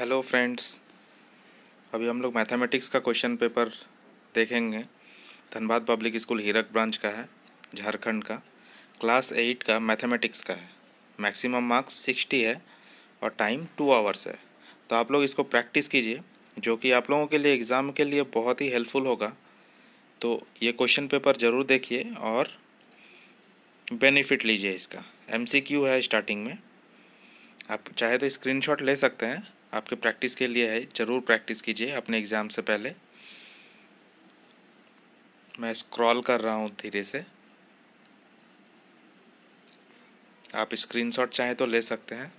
hello friends अभी हम लोग मैथमेटिक्स का क्वेश्चन पेपर देखेंगे Dhanbad public school Hirak branch का है झारखंड का क्लास एट का मैथमेटिक्स का है मैक्सिमम मार्क्स सिक्सटी है और टाइम टू आवर्स है तो आप लोग इसको प्रैक्टिस कीजिए जो कि आप लोगों के लिए एग्ज़ाम के लिए बहुत ही हेल्पफुल होगा तो ये क्वेश्चन पेपर ज़रूर देखिए और बेनिफिट लीजिए इसका एम है स्टार्टिंग में आप चाहे तो स्क्रीनशॉट ले सकते हैं आपके प्रैक्टिस के लिए है ज़रूर प्रैक्टिस कीजिए अपने एग्ज़ाम से पहले मैं स्क्रॉल कर रहा हूँ धीरे से आप स्क्रीनशॉट चाहें तो ले सकते हैं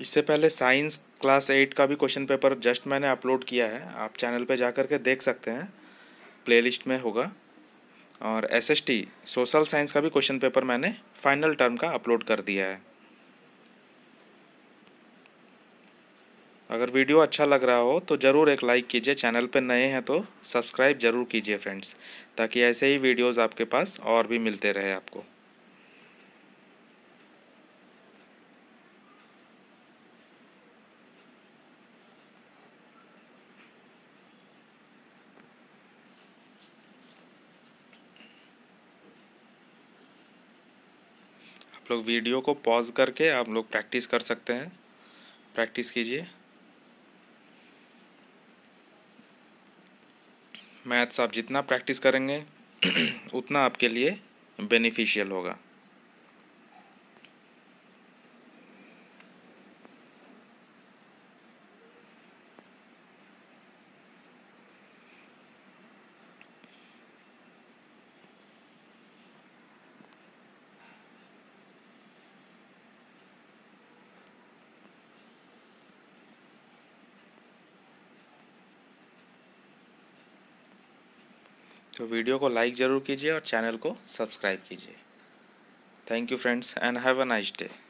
इससे पहले साइंस क्लास एट का भी क्वेश्चन पेपर जस्ट मैंने अपलोड किया है आप चैनल पे जा कर के देख सकते हैं प्लेलिस्ट में होगा और एसएसटी सोशल साइंस का भी क्वेश्चन पेपर मैंने फाइनल टर्म का अपलोड कर दिया है अगर वीडियो अच्छा लग रहा हो तो ज़रूर एक लाइक कीजिए चैनल पर नए हैं तो सब्सक्राइब ज़रूर कीजिए फ्रेंड्स ताकि ऐसे ही वीडियोस आपके पास और भी मिलते रहे आपको आप लोग वीडियो को पॉज करके आप लोग प्रैक्टिस कर सकते हैं प्रैक्टिस कीजिए मैथ्स आप जितना प्रैक्टिस करेंगे उतना आपके लिए बेनिफिशियल होगा तो वीडियो को लाइक ज़रूर कीजिए और चैनल को सब्सक्राइब कीजिए thank you friends and have a nice day